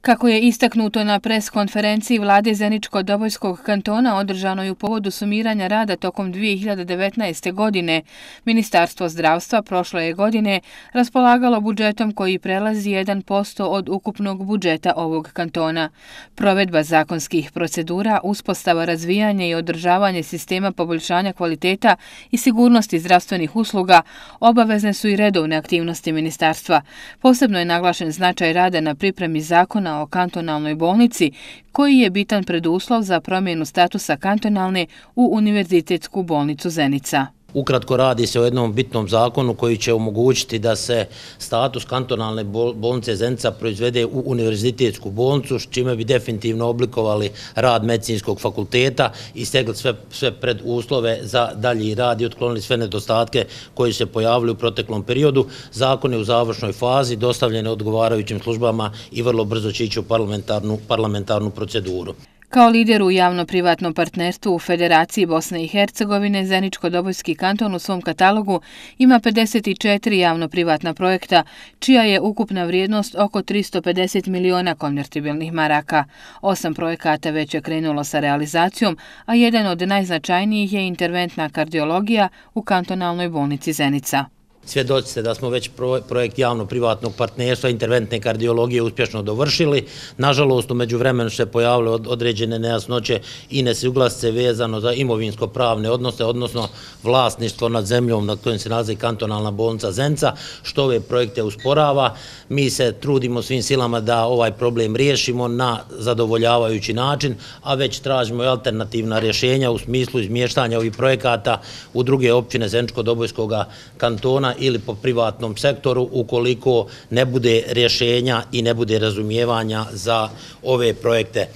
Kako je istaknuto na pres konferenciji vlade Zeničko-Dobojskog kantona održanoj u povodu sumiranja rada tokom 2019. godine, Ministarstvo zdravstva prošle godine raspolagalo budžetom koji prelazi 1% od ukupnog budžeta ovog kantona. Provedba zakonskih procedura, uspostava razvijanja i održavanje sistema poboljšanja kvaliteta i sigurnosti zdravstvenih usluga obavezne su i redovne aktivnosti ministarstva. Posebno je naglašen značaj rada na pripremi zakona zakona o kantonalnoj bolnici, koji je bitan preduslov za promjenu statusa kantonalne u Univerzitetsku bolnicu Zenica. Ukratko radi se o jednom bitnom zakonu koji će omogućiti da se status kantonalne bolnice Zenca proizvede u univerzitetsku bolnicu, s čime bi definitivno oblikovali rad medicinskog fakulteta i stegli sve, sve pred uslove za dalji rad i otklonili sve nedostatke koji se pojavili u proteklom periodu. Zakon je u završnoj fazi, dostavljen je odgovarajućim službama i vrlo brzo će ići u parlamentarnu, parlamentarnu proceduru. Kao lider u javno-privatnom partnerstvu u Federaciji Bosne i Hercegovine, Zeničko-Dobojski kanton u svom katalogu ima 54 javno-privatna projekta, čija je ukupna vrijednost oko 350 miliona konvertibilnih maraka. Osam projekata već je krenulo sa realizacijom, a jedan od najznačajnijih je interventna kardiologija u kantonalnoj bolnici Zenica. Svjedoci se da smo već projekt javno-privatnog partnerstva interventne kardiologije uspješno dovršili. Nažalost, umeđu vremenu se pojavile određene nejasnoće i nesuglasce vezano za imovinsko-pravne odnose, odnosno vlasništvo nad zemljom na kojem se nalazi kantonalna bolnica Zenca, što ove projekte usporava. Mi se trudimo svim silama da ovaj problem riješimo na zadovoljavajući način, a već tražimo alternativna rješenja u smislu izmještanja ovih projekata u druge općine Zenčko-Dobojskog kantona građana ili po privatnom sektoru ukoliko ne bude rješenja i ne bude razumijevanja za ove projekte.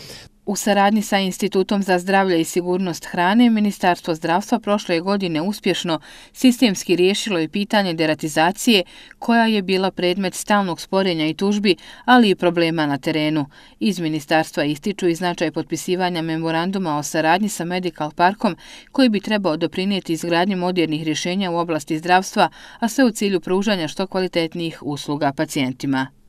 U saradnji sa Institutom za zdravlje i sigurnost hrane, Ministarstvo zdravstva prošle godine uspješno sistemski riješilo je pitanje deratizacije koja je bila predmet stalnog sporenja i tužbi, ali i problema na terenu. Iz Ministarstva ističu i značaj potpisivanja memoranduma o saradnji sa Medical Parkom koji bi trebao doprinijeti izgradnju modernih rješenja u oblasti zdravstva, a sve u cilju pružanja što kvalitetnijih usluga pacijentima.